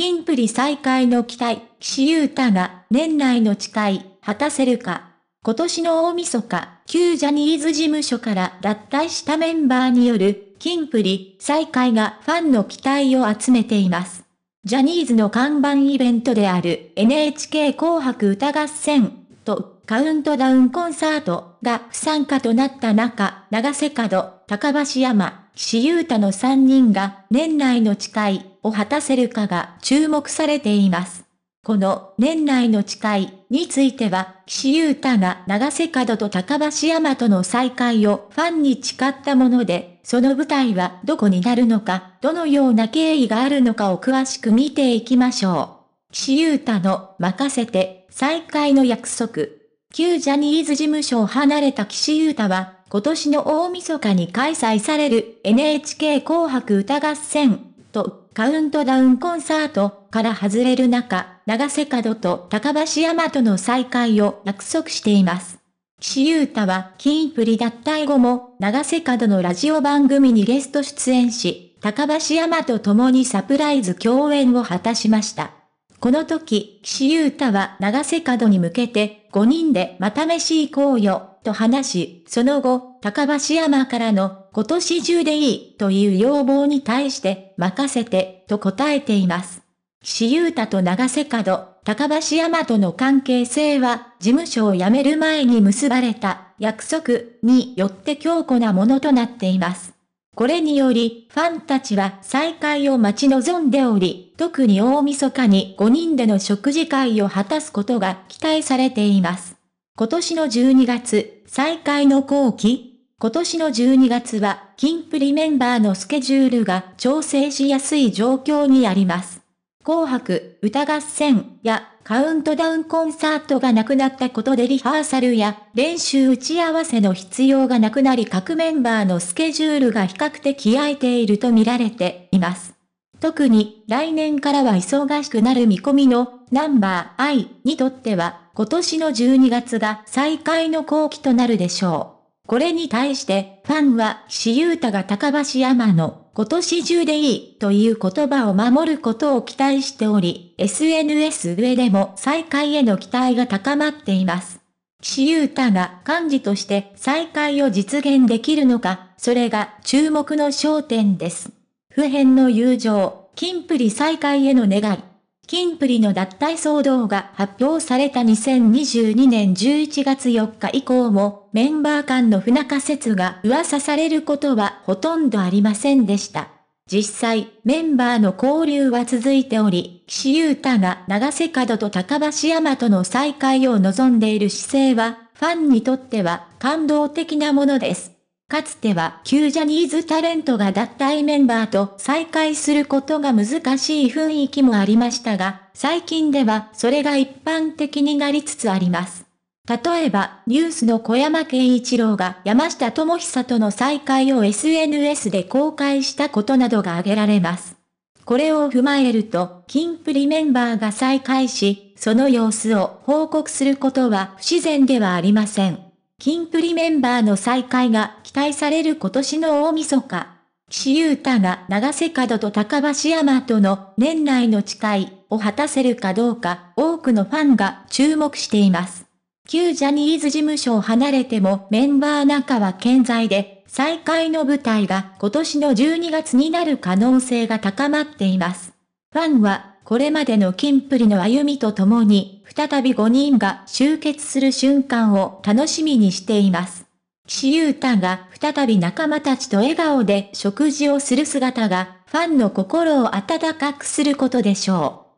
キンプリ再開の期待、岸優太が年内の誓い、果たせるか。今年の大晦日、旧ジャニーズ事務所から脱退したメンバーによる、キンプリ再開がファンの期待を集めています。ジャニーズの看板イベントである NHK 紅白歌合戦とカウントダウンコンサートが不参加となった中、長瀬角、高橋山、岸優太の3人が年内の誓い、を果たせるかが注目されています。この年内の誓いについては、岸優太が長瀬角と高橋山との再会をファンに誓ったもので、その舞台はどこになるのか、どのような経緯があるのかを詳しく見ていきましょう。岸優太の任せて再会の約束。旧ジャニーズ事務所を離れた岸優太は、今年の大晦日に開催される NHK 紅白歌合戦と、カウントダウンコンサートから外れる中、長瀬角と高橋山との再会を約束しています。岸優太は、キンプリ脱退後も、長瀬角のラジオ番組にゲスト出演し、高橋山と共にサプライズ共演を果たしました。この時、岸優太は長瀬角に向けて、5人でまた飯行こうよ、と話し、その後、高橋山からの、今年中でいい、という要望に対して、任せて、と答えています。岸優太と長瀬角、高橋山との関係性は、事務所を辞める前に結ばれた約束によって強固なものとなっています。これにより、ファンたちは再会を待ち望んでおり、特に大晦日に5人での食事会を果たすことが期待されています。今年の12月、再会の後期、今年の12月は、キンプリメンバーのスケジュールが調整しやすい状況にあります。紅白、歌合戦やカウントダウンコンサートがなくなったことでリハーサルや練習打ち合わせの必要がなくなり各メンバーのスケジュールが比較的空いていると見られています。特に来年からは忙しくなる見込みのナンバー I にとっては今年の12月が再開の後期となるでしょう。これに対してファンは岸優太が高橋山の今年中でいいという言葉を守ることを期待しており、SNS 上でも再会への期待が高まっています。岸優太が幹事として再会を実現できるのか、それが注目の焦点です。普遍の友情、金プリ再開への願い。キンプリの脱退騒動が発表された2022年11月4日以降も、メンバー間の不仲説が噂されることはほとんどありませんでした。実際、メンバーの交流は続いており、岸優太が長瀬角と高橋山との再会を望んでいる姿勢は、ファンにとっては感動的なものです。かつては旧ジャニーズタレントが脱退メンバーと再会することが難しい雰囲気もありましたが、最近ではそれが一般的になりつつあります。例えば、ニュースの小山慶一郎が山下智久との再会を SNS で公開したことなどが挙げられます。これを踏まえると、キンプリメンバーが再開し、その様子を報告することは不自然ではありません。キンプリメンバーの再会が期待される今年の大晦日。岸優太が長瀬角と高橋山との年内の誓いを果たせるかどうか多くのファンが注目しています。旧ジャニーズ事務所を離れてもメンバー仲は健在で、再開の舞台が今年の12月になる可能性が高まっています。ファンはこれまでの金プリの歩みとともに、再び5人が集結する瞬間を楽しみにしています。岸優太が再び仲間たちと笑顔で食事をする姿が、ファンの心を温かくすることでしょう。